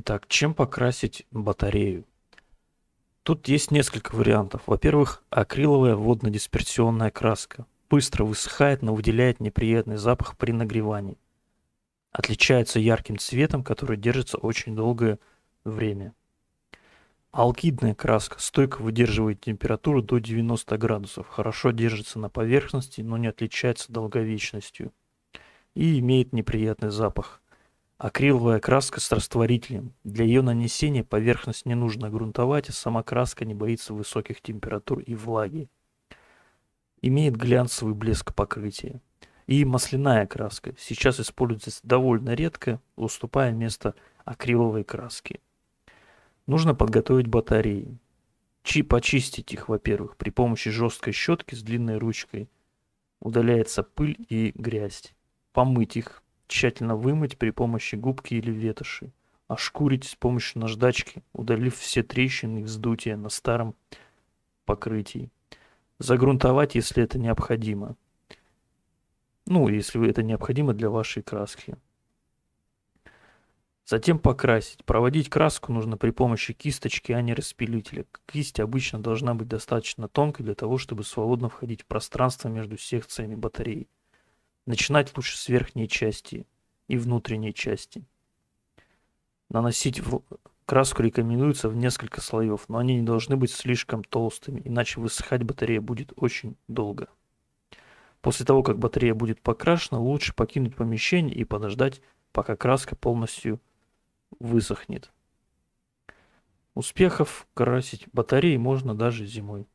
Итак, чем покрасить батарею? Тут есть несколько вариантов. Во-первых, акриловая водно-дисперсионная краска. Быстро высыхает, но выделяет неприятный запах при нагревании. Отличается ярким цветом, который держится очень долгое время. Алкидная краска стойко выдерживает температуру до 90 градусов, хорошо держится на поверхности, но не отличается долговечностью и имеет неприятный запах – Акриловая краска с растворителем. Для ее нанесения поверхность не нужно грунтовать, а сама краска не боится высоких температур и влаги. Имеет глянцевый блеск покрытия. И масляная краска. Сейчас используется довольно редко, уступая место акриловой краске. Нужно подготовить батареи. Чи почистить их, во-первых, при помощи жесткой щетки с длинной ручкой. Удаляется пыль и грязь. Помыть их, тщательно вымыть при помощи губки или ветоши, ошкурить с помощью наждачки, удалив все трещины и вздутия на старом покрытии. Загрунтовать, если это необходимо. Ну, если это необходимо для вашей краски. Затем покрасить. Проводить краску нужно при помощи кисточки, а не распилителя. Кисть обычно должна быть достаточно тонкой для того, чтобы свободно входить в пространство между секциями батареи. Начинать лучше с верхней части и внутренней части. Наносить в... краску рекомендуется в несколько слоев, но они не должны быть слишком толстыми, иначе высыхать батарея будет очень долго. После того, как батарея будет покрашена, лучше покинуть помещение и подождать, пока краска полностью высохнет. Успехов красить батареи можно даже зимой.